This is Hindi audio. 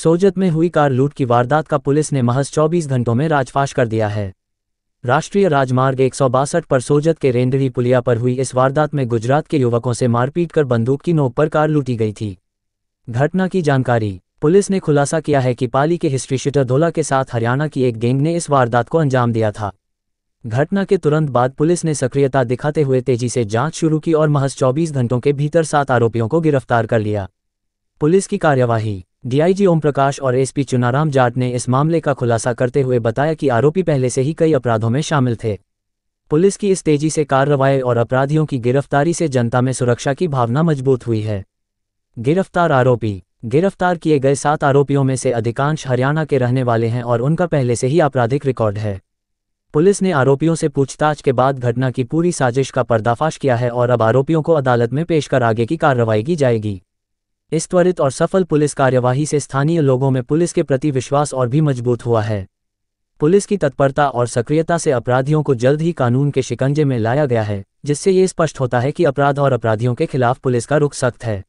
सोजत में हुई कार लूट की वारदात का पुलिस ने महज 24 घंटों में राजफाश कर दिया है राष्ट्रीय राजमार्ग एक पर सोजत के रेंदड़ी पुलिया पर हुई इस वारदात में गुजरात के युवकों से मारपीट कर बंदूक की नोक पर कार लूटी गई थी घटना की जानकारी पुलिस ने खुलासा किया है कि पाली के हिस्ट्री शूटर धोला के साथ हरियाणा की एक गैंग ने इस वारदात को अंजाम दिया था घटना के तुरंत बाद पुलिस ने सक्रियता दिखाते हुए तेजी से जांच शुरू की और महज 24 घंटों के भीतर सात आरोपियों को गिरफ्तार कर लिया पुलिस की कार्यवाही डीआईजी ओम प्रकाश और एसपी चुनाराम जाट ने इस मामले का खुलासा करते हुए बताया कि आरोपी पहले से ही कई अपराधों में शामिल थे पुलिस की इस तेजी से कार्रवाई और अपराधियों की गिरफ्तारी से जनता में सुरक्षा की भावना मजबूत हुई है गिरफ्तार आरोपी गिरफ्तार किए गए सात आरोपियों में से अधिकांश हरियाणा के रहने वाले हैं और उनका पहले से ही आपराधिक रिकॉर्ड है पुलिस ने आरोपियों से पूछताछ के बाद घटना की पूरी साजिश का पर्दाफाश किया है और अब आरोपियों को अदालत में पेश कर आगे की कार्रवाई की जाएगी इस त्वरित और सफल पुलिस कार्यवाही से स्थानीय लोगों में पुलिस के प्रति विश्वास और भी मजबूत हुआ है पुलिस की तत्परता और सक्रियता से अपराधियों को जल्द ही कानून के शिकंजे में लाया गया है जिससे ये स्पष्ट होता है कि अपराध और अपराधियों के खिलाफ पुलिस का रुख सख्त है